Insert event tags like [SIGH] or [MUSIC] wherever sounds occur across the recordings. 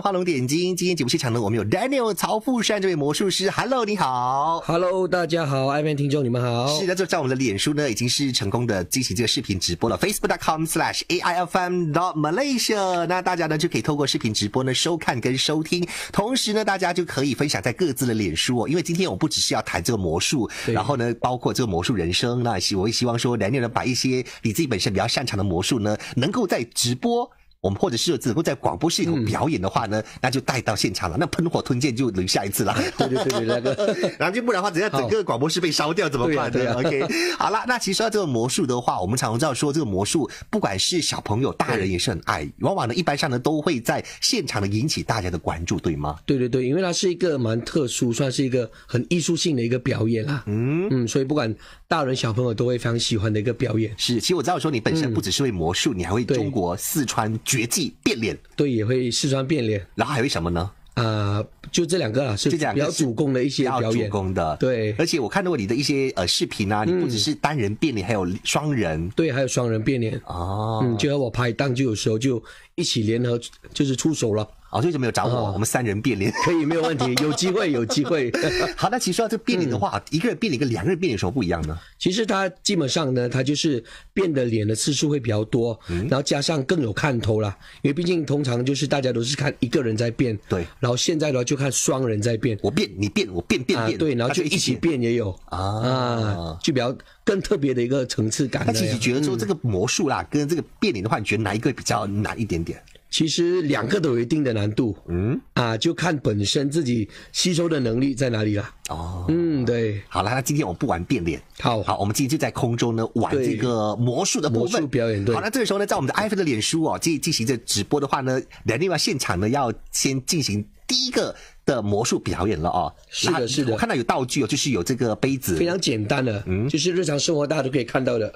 画龙点睛。今天节目现场呢，我们有 Daniel 曹富山这位魔术师。Hello，你好。Hello，大家好，爱面听众你们好。是的，就在我们的脸书呢，已经是成功的进行这个视频直播了。facebook.com/slash aifm.malaysia。那大家呢就可以透过视频直播呢收看跟收听，同时呢大家就可以分享在各自的脸书。因为今天我不只是要谈这个魔术，然后呢包括这个魔术人生，那希我也希望说 Daniel 把一些你自己本身比较擅长的魔术呢，能够在直播。我们或者是只会在广播系统表演的话呢，那就带到现场了。那喷火吞剑就留下一次了。[LAUGHS] 对对对，那个，[LAUGHS] 然后就不然的话，等下整个广播室被烧掉，怎么办？对，OK，[LAUGHS] 好了，那其实说到这个魔术的话，我们常常知道说，这个魔术不管是小朋友、大人也是很爱。往往呢，一般上呢都会在现场呢引起大家的关注，对吗？对对对，因为它是一个蛮特殊，算是一个很艺术性的一个表演啦。嗯嗯，所以不管大人小朋友都会非常喜欢的一个表演。是，其实我知道说你本身不只是会魔术，你还会中国四川。绝技变脸，对，也会试穿变脸，然后还会什么呢？呃，就这两个，是两比较主攻的一些表演，主攻的对。而且我看到你的一些呃视频啊，你不只是单人变脸，还有双人，对，还有双人变脸哦。嗯，就和我拍档就有时候就一起联合，就是出手了。哦，所以就没有找我。我们三人变脸可以没有问题，有机会有机会。[LAUGHS] 好，那其实啊，这变脸的话，一个人变脸跟两个人变脸有什么不一样呢？其实他基本上呢，他就是变的脸的次数会比较多，然后加上更有看头了，因为毕竟通常就是大家都是看一个人在变。对。然后现在呢，就看双人在变。我变，你变，我变变变。啊，对，然后就一起变也有啊啊，就比较更特别的一个层次感。那其实觉得说这个魔术啦，跟这个变脸的话，你觉得哪一个比较难一点点？其实两个都有一定的难度，嗯，啊，就看本身自己吸收的能力在哪里了。哦，嗯，对。好了，那今天我不玩变脸。好，好，我们今天就在空中呢玩这个魔术的魔术表演。对。好，那这个时候呢，在我们的 iPhone 的脸书哦，进进行着直播的话呢，那另外现场呢要先进行第一个的魔术表演了哦。是的，是的。我看到有道具哦，就是有这个杯子。非常简单的，嗯，就是日常生活大家都可以看到的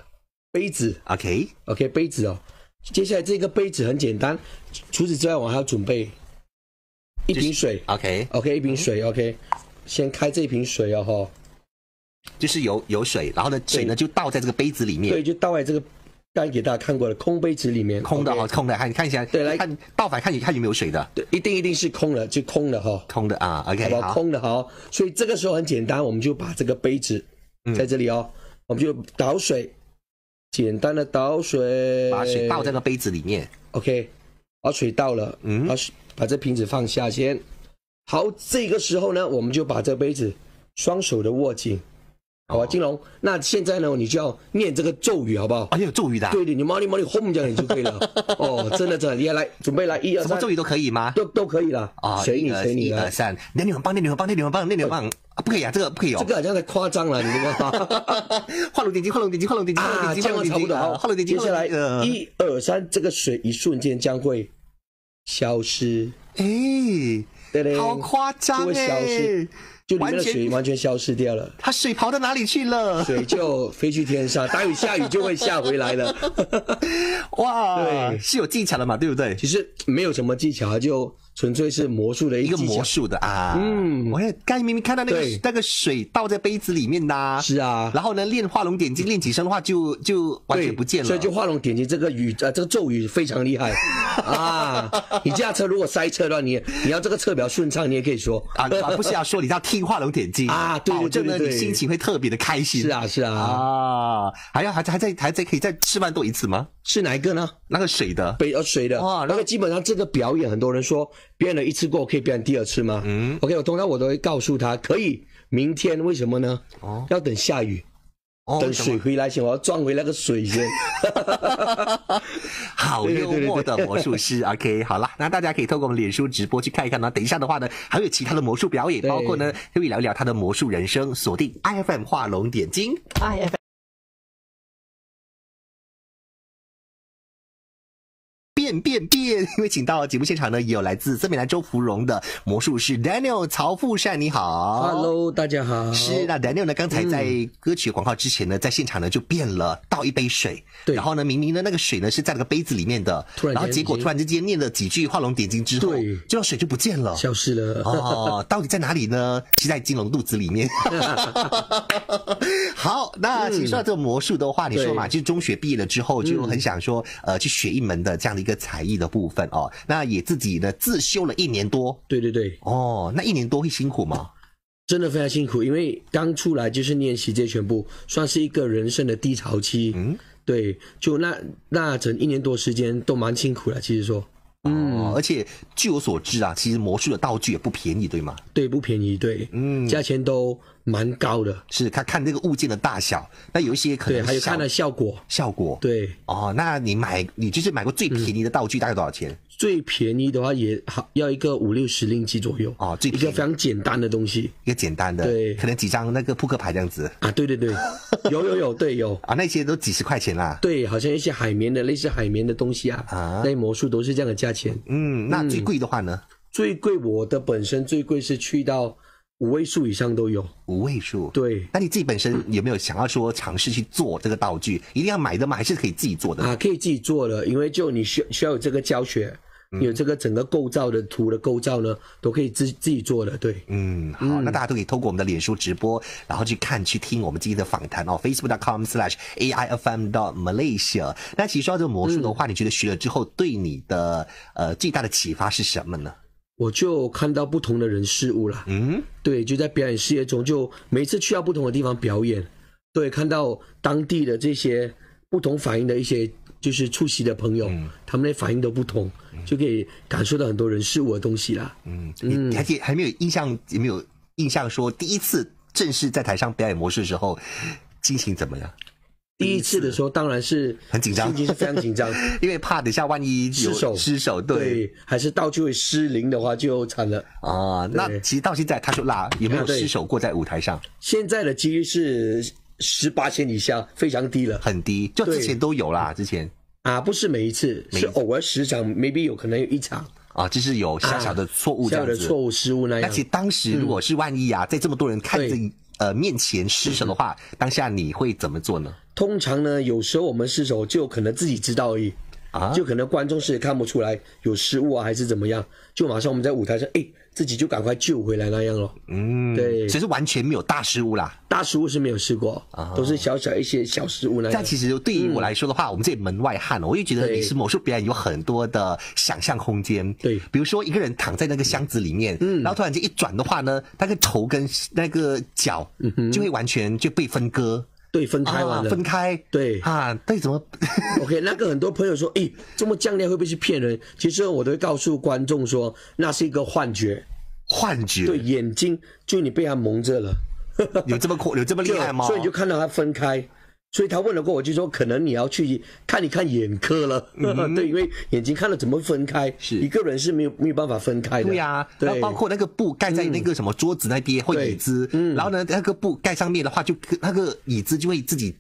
杯子。OK，OK，杯子哦。接下来这个杯子很简单，除此之外，我还要准备一瓶水。OK，OK，一瓶水。OK，先开这瓶水哦，哈，就是有有水，然后呢，水呢就倒在这个杯子里面。对，就倒在这个刚给大家看过的空杯子里面。空的哈，空的，你看一下。对，来看倒反看你看有没有水的。对，一定一定是空的，就空的哈。空的啊，OK。好，空的哈。所以这个时候很简单，我们就把这个杯子在这里哦，我们就倒水。简单的倒水，把水倒在那杯子里面。OK，把水倒了，嗯，把水把这瓶子放下先。好，这个时候呢，我们就把这杯子双手的握紧。好吧，金龙，那现在呢，你就要念这个咒语，好不好？啊，有咒语的。对对，你毛利毛利轰这样你就可以了。[LAUGHS] 哦，真的，真的，你也来准备来一二三。咒语都可以吗？都都可以了。啊，随你随你。一二三，念你很棒，念你很棒，念你很棒，念你很棒。啊，不可以啊，这个不可以哦。这个好像太夸张了，你这个。[LAUGHS] 画龙点睛，画龙点睛，画龙点睛，画龙点睛，降龙伏爪。接下来一二三，这个水一瞬间将会消失。哎，对对，好夸张哎。就里面的水完全消失掉了，它水跑到哪里去了？水就飞去天上，待雨下雨就会下回来了。[LAUGHS] 哇，对，是有技巧的嘛，对不对？其实没有什么技巧就。纯粹是魔术的一个魔术的啊，嗯，我也刚明明看到那个那个水倒在杯子里面呐，是啊，然后呢练画龙点睛，练几声的话就就完全不见了，所以就画龙点睛这个语呃这个咒语非常厉害啊。[LAUGHS] 你驾车如果塞车的话，你你要这个车比较顺畅，你也可以说啊，不需要说，你要听画龙点睛 [LAUGHS] 啊，对对对，你心情会特别的开心。是啊是啊啊，还要还还在还在可以再示范多一次吗？是哪一个呢？那个水的杯啊水的，那个基本上这个表演很多人说。变了一次过可以变第二次吗？嗯，OK，我通常我都会告诉他可以。明天为什么呢？哦，要等下雨，等水回来前，我要装回那个水先。[LAUGHS] 好幽默的魔术师，OK，好了，那大家可以透过我们脸书直播去看一看呢。等一下的话呢，还有其他的魔术表演，包括呢，可以聊一聊他的魔术人生。锁定 IFM 画龙点睛，IFM。变变！因为请到节目现场呢，有来自森美兰州芙蓉的魔术师 Daniel 曹富善，你好，Hello，大家好。是那 Daniel 呢？刚才在歌曲广告之前呢，在现场呢就变了，倒一杯水，对。然后呢，明明呢那个水呢是在那个杯子里面的，突然，然后结果突然之间念了几句画龙点睛之后，对，这水就不见了，消失了。哦，[LAUGHS] 到底在哪里呢？吸在金龙肚子里面。[LAUGHS] 好，那其实到这个魔术的话，你说嘛，就是中学毕业了之后，就很想说，呃，去学一门的这样的一个。才艺的部分哦，那也自己呢自修了一年多，对对对，哦，那一年多会辛苦吗？真的非常辛苦，因为刚出来就是练习这全部，算是一个人生的低潮期。嗯，对，就那那整一年多时间都蛮辛苦的，其实说，嗯，而且据我所知啊，其实魔术的道具也不便宜，对吗？对，不便宜，对，嗯，价钱都。蛮高的，是他看这个物件的大小，那有一些可能对，还有看的效果，效果对哦。那你买你就是买过最便宜的道具大概多少钱？最便宜的话也好要一个五六十令吉左右哦，最一个非常简单的东西，一个简单的，对，可能几张那个扑克牌样子啊，对对对，有有有，[LAUGHS] 对有啊，那些都几十块钱啦，对，好像一些海绵的类似海绵的东西啊，啊，那些魔术都是这样的价钱，嗯，那最贵的话呢？最贵我的本身最贵是去到。五位数以上都有五位数，对。那你自己本身有没有想要说尝试去做这个道具？一定要买的吗？还是可以自己做的？啊，可以自己做的，因为就你需需要有这个教学，有这个整个构造的图的构造呢，都可以自自己做的。对，嗯，好，那大家都可以透过我们的脸书直播，然后去看去听我们今天的访谈哦。Facebook.com/slash AI FM dot Malaysia。那其实说到这个魔术的话，你觉得学了之后对你的呃最大的启发是什么呢？我就看到不同的人事物了。嗯，对，就在表演事业中，就每次去到不同的地方表演，对，看到当地的这些不同反应的一些就是出席的朋友，他们的反应都不同，就可以感受到很多人事物的东西啦。嗯，你还以，还没有印象？有没有印象说第一次正式在台上表演模式的时候，心情怎么样？第一次的时候当然是很紧张，心情是非常紧张，[LAUGHS] 因为怕等下万一失手，失手对，还是道具会失灵的话就惨了啊。那其实到现在他说啦，有没有失手过在舞台上？现在的几率是十八千以下，非常低了，很低。就之前都有啦，之前啊，不是每一次，是偶尔十场，maybe 有可能有一场啊，就是有小小的错误这样子，错误失误那样。而且当时如果是万一啊，在这么多人看着。呃，面前失手的话，当下你会怎么做呢？通常呢，有时候我们失手就可能自己知道而已。啊，就可能观众是也看不出来有失误啊，还是怎么样？就马上我们在舞台上，哎，自己就赶快救回来那样咯。嗯，对，其实完全没有大失误啦，大失误是没有试过，啊、都是小小一些小失误那。但其实对于我来说的话，我们这门外汉，我就觉得你是魔术表演有很多的想象空间。对，比如说一个人躺在那个箱子里面，嗯，然后突然间一转的话呢，那个头跟那个脚，嗯，哼，就会完全就被分割。对，分开完了。分开，对啊，对怎么？[LAUGHS] OK，那个很多朋友说，哎，这么强烈会不会是骗人？其实我都会告诉观众说，那是一个幻觉。幻觉。对，眼睛就你被他蒙着了。[LAUGHS] 有这么有这么厉害吗？[LAUGHS] 所以就看到它分开。所以他问了过我就说可能你要去看一看眼科了，[LAUGHS] 对，因为眼睛看了怎么分开？是，一个人是没有没有办法分开的。对呀，然后包括那个布盖在那个什么桌子那边或椅子，然后呢，那个布盖上面的话，就那个椅子就会自己。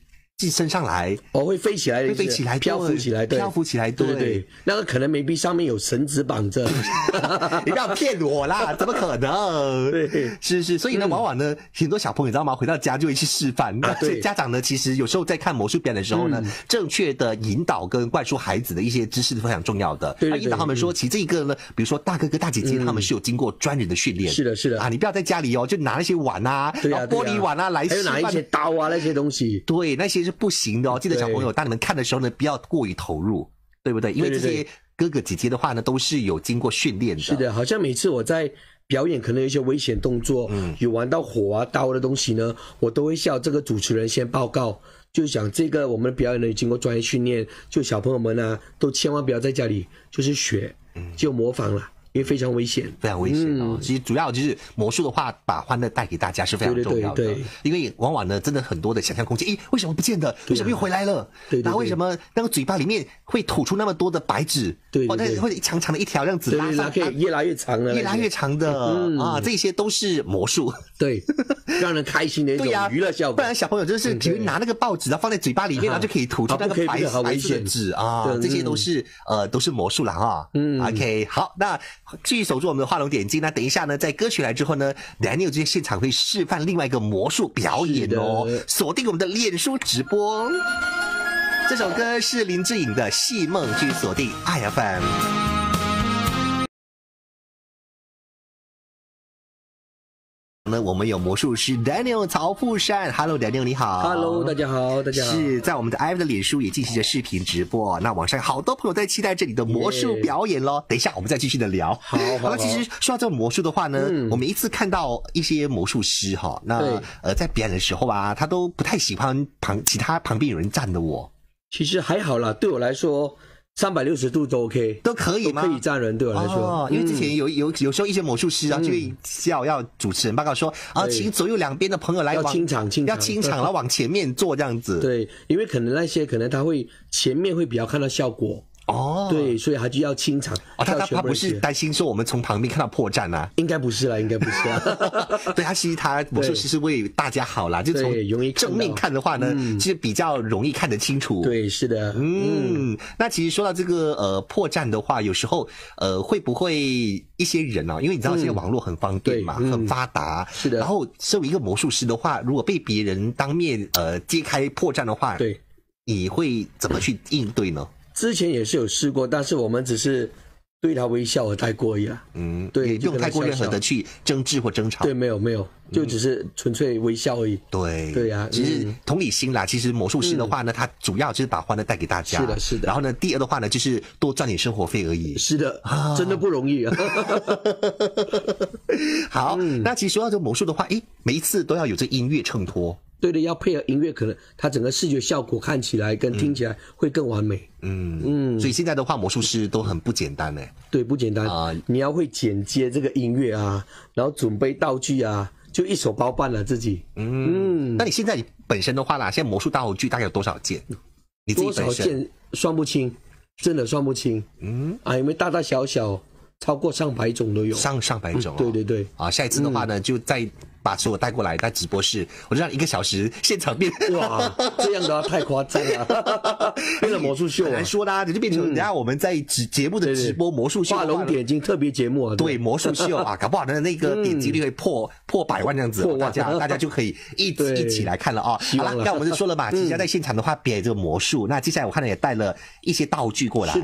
身上来，哦，会飞起来，会飞起来，漂浮起来，漂浮起来，对对对，那个可能没币上面有绳子绑着，[LAUGHS] 你不要骗我啦，[LAUGHS] 怎么可能？对，是是。所以呢，往往呢，很多小朋友知道吗？回到家就会去示范。那所以家长呢，其实有时候在看魔术表演的时候呢，正确的引导跟灌输孩子的一些知识是非常重要的。对引导他们说，其实这个呢，比如说大哥哥大姐姐他们是有经过专人的训练。是的，是的。啊，你不要在家里哦，就拿那些碗啊，对玻璃碗啊，来还有一些刀啊，那些东西。对，那些是。不行的哦，记得小朋友当你们看的时候呢，不要过于投入，对不对？因为这些哥哥姐姐的话呢，都是有经过训练的。是的，好像每次我在表演，可能有一些危险动作，嗯，有玩到火啊、刀的东西呢，我都会叫这个主持人先报告，就想讲这个我们的表演呢经过专业训练，就小朋友们呢都千万不要在家里就是学，就模仿了。也非常危险，非常危险啊！其实主要就是魔术的话，把欢乐带给大家是非常重要的。对对对，因为往往呢，真的很多的想象空间。咦，为什么不见的？为什么又回来了？对对。然后为什么那个嘴巴里面会吐出那么多的白纸？对。哦，那会长长的一条这样子拉上，可以越拉越长的，越拉越长的啊！这些都是魔术，对，让人开心的一种娱乐效果。不然小朋友就是只会拿那个报纸，然后放在嘴巴里面，然后就可以吐出那个白白色的纸啊！这些都是呃，都是魔术啦啊！嗯，OK，好，那。继续守住我们的画龙点睛。那等一下呢，在歌曲来之后呢，Daniel 这些现场会示范另外一个魔术表演哦。锁定我们的脸书直播。这首歌是林志颖的《戏梦续锁定 I F M。那我们有魔术师 Daniel 曹富山，Hello Daniel，你好，Hello 大家好，大家好，是在我们的 i F 的脸书也进行着视频直播，那网上好多朋友在期待这里的魔术表演喽。等一下我们再继续的聊。好，那其实说到这个魔术的话呢，我们一次看到一些魔术师哈，那呃在表演的时候吧，他都不太喜欢旁其他旁边有人站的我。其实还好啦，对我来说。三百六十度都 OK，都可以吗？可以站人对我来说，哦，因为之前有有有时候一些魔术师啊就会叫要主持人报告说啊，请左右两边的朋友来，要清场，清要清场，然后往前面坐这样子。对，因为可能那些可能他会前面会比较看到效果。哦，对，所以他就要清场哦，他他他不是担心说我们从旁边看到破绽啊？应该不是啦，应该不是啊！[LAUGHS] 对他其实他魔术师是为大家好啦，就从正面看的话呢，其实比较容易看得清楚。对，是的，嗯。那其实说到这个呃破绽的话，有时候呃会不会一些人呢？因为你知道现在网络很方便嘛，很发达。是的。然后身为一个魔术师的话，如果被别人当面呃揭开破绽的话，对，你会怎么去应对呢？之前也是有试过，但是我们只是对他微笑而太过意啊。嗯，对，用太过任何的去争执或争吵。对，没有没有，就只是纯粹微笑而已。对，对呀，其实同理心啦。其实魔术师的话呢，他主要就是把欢乐带给大家。是的，是的。然后呢，第二的话呢，就是多赚点生活费而已。是的，真的不容易啊。[LAUGHS] 好，那其实说到这魔术的话，诶，每一次都要有这音乐衬托。对的，要配合音乐，可能它整个视觉效果看起来跟听起来会更完美。嗯嗯，所以现在的话，魔术师都很不简单呢。对，不简单啊！你要会剪接这个音乐啊，然后准备道具啊，就一手包办了自己。嗯，那你现在本身的话呢，现在魔术道具大概有多少件？多少件算不清，真的算不清。嗯啊，因为大大小小超过上百种都有，上上百种啊。对对对啊，下一次的话呢，就再。把所有带过来，在直播室，我就让一个小时现场变。哇，这样的太夸张了，为 [LAUGHS] 了魔术秀，很难说啦，你就变成。等下我们在节目的直播魔术秀，画龙点睛特别节目。对魔术秀啊，搞不好那个点击率会破破百万这样子，[LAUGHS] 大家大家就可以一起 [LAUGHS] 一起来看了啊。好了，那我们就说了嘛，即将在现场的话演这个魔术。那接下来我看到也带了一些道具过来。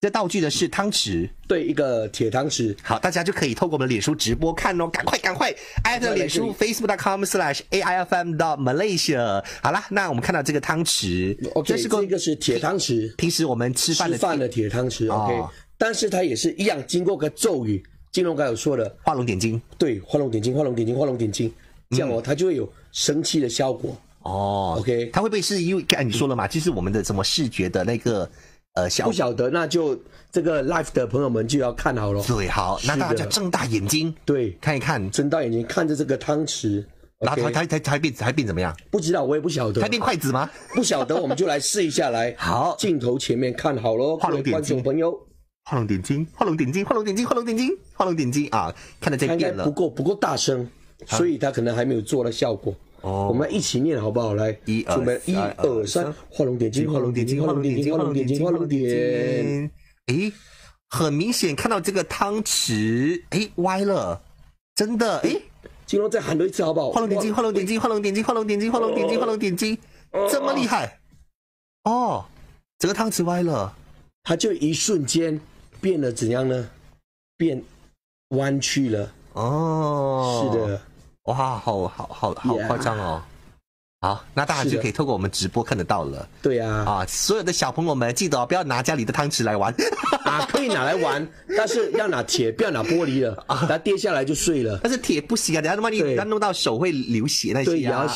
这道具呢是汤匙，对一个铁汤匙。好，大家就可以透过我们脸书直播看哦，赶快赶快艾特脸书 Facebook.com/slash aifm 到 Malaysia。好啦，那我们看到这个汤匙，OK，这是个是铁汤匙，平时我们吃饭的铁汤匙，OK。但是它也是一样经过个咒语，金龙刚有说的，画龙点睛，对，画龙点睛，画龙点睛，画龙点睛，这样哦，它就会有神奇的效果哦，OK。它会不会是因为，刚才你说了嘛，就是我们的什么视觉的那个。呃，不晓得，那就这个 l i f e 的朋友们就要看好了。对，好，那大家睁大眼睛，对，看一看，睁大眼睛看着这个汤匙，然后它它它它变它变怎么样？不知道，我也不晓得。它变筷子吗？不晓得，我们就来试一下，来，[LAUGHS] 好，镜头前面看好了，画龙点睛，观众朋友，画龙点睛，画龙点睛，画龙点睛，画龙点睛，画龙点睛啊！看得了，不够不够大声，所以他可能还没有做到效果。我们一起念好不好？来，一二，准备，一二三，画龙点睛，画龙点睛，画龙点睛，画龙点睛，画龙点。睛。诶，很明显看到这个汤匙诶歪了，真的诶。金龙再喊了一次好不好？画龙点睛，画龙点睛，画龙点睛，画龙点睛，画龙点睛，画龙点睛，这么厉害哦！整个汤匙歪了，它就一瞬间变得怎样呢？变弯曲了哦，是的。哇，好好好好夸张哦！好，那大家就可以透过我们直播看得到了。对呀，啊，所有的小朋友们记得不要拿家里的汤匙来玩，啊，可以拿来玩，[LAUGHS] 但是要拿铁，不要拿玻璃了啊，它跌下来就碎了。但是铁不行啊，等下万一弄到手会流血那些啊，要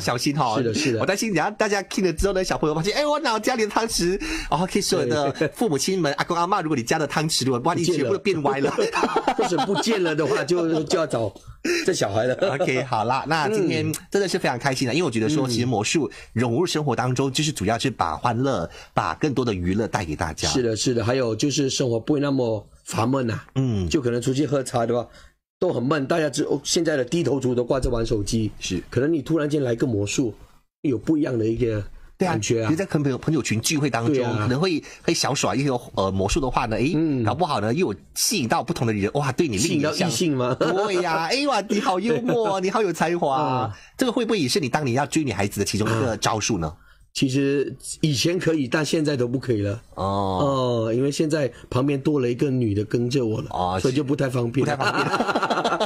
小心哈。是的，是的，我担心然家大家听了之后呢，小朋友发现，哎，我拿家里的汤匙，然后可以有的 [LAUGHS] 父母亲们、阿公阿妈，如果你家的汤匙，如果万一全部变歪了 [LAUGHS] 或者不见了的话，就就要找。[LAUGHS] 这小孩的 OK，好啦，[LAUGHS] 那今天真的是非常开心的，因为我觉得说其实魔术融入生活当中，就是主要是把欢乐、把更多的娱乐带给大家。是的，是的，还有就是生活不会那么烦闷呐。嗯，就可能出去喝茶对吧，都很闷，大家只现在的低头族都挂着玩手机，是可能你突然间来个魔术，有不一样的一个。对啊，你在跟朋友朋友群聚会当中，可能会会小耍一些呃魔术的话呢，哎，搞不好呢又吸引到不同的女人，哇，对你另眼异性吗？[LAUGHS] 对呀，哎哇，你好幽默，[LAUGHS] 你好有才华，这个会不会也是你当年要追女孩子的其中一个招数呢？其实以前可以，但现在都不可以了哦哦，因为现在旁边多了一个女的跟着我了，所以就不太方便，不太方便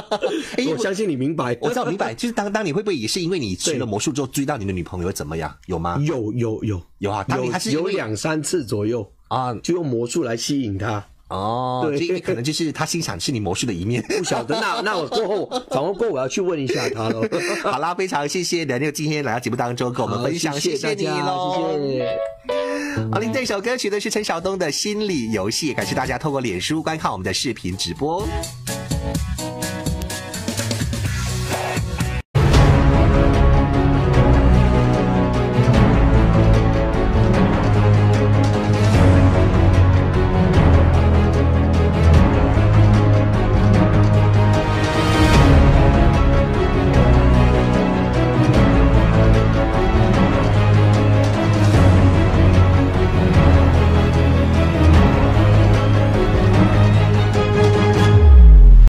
我相信你明白，我知道明白。就是当当你会不会也是因为你学了魔术之后追到你的女朋友怎么样？有吗？有有有有啊！有还是有两三次左右啊，就用魔术来吸引他哦。对，因为可能就是他欣赏是你魔术的一面。[LAUGHS] 不晓得，那那我过后，反 [LAUGHS] 正过我要去问一下他喽。[LAUGHS] 好啦，非常谢谢梁六今天来到节目当中跟我们分享，谢谢您喽。好，您这首歌曲呢是陈晓东的《心理游戏》，感谢大家透过脸书观看我们的视频直播。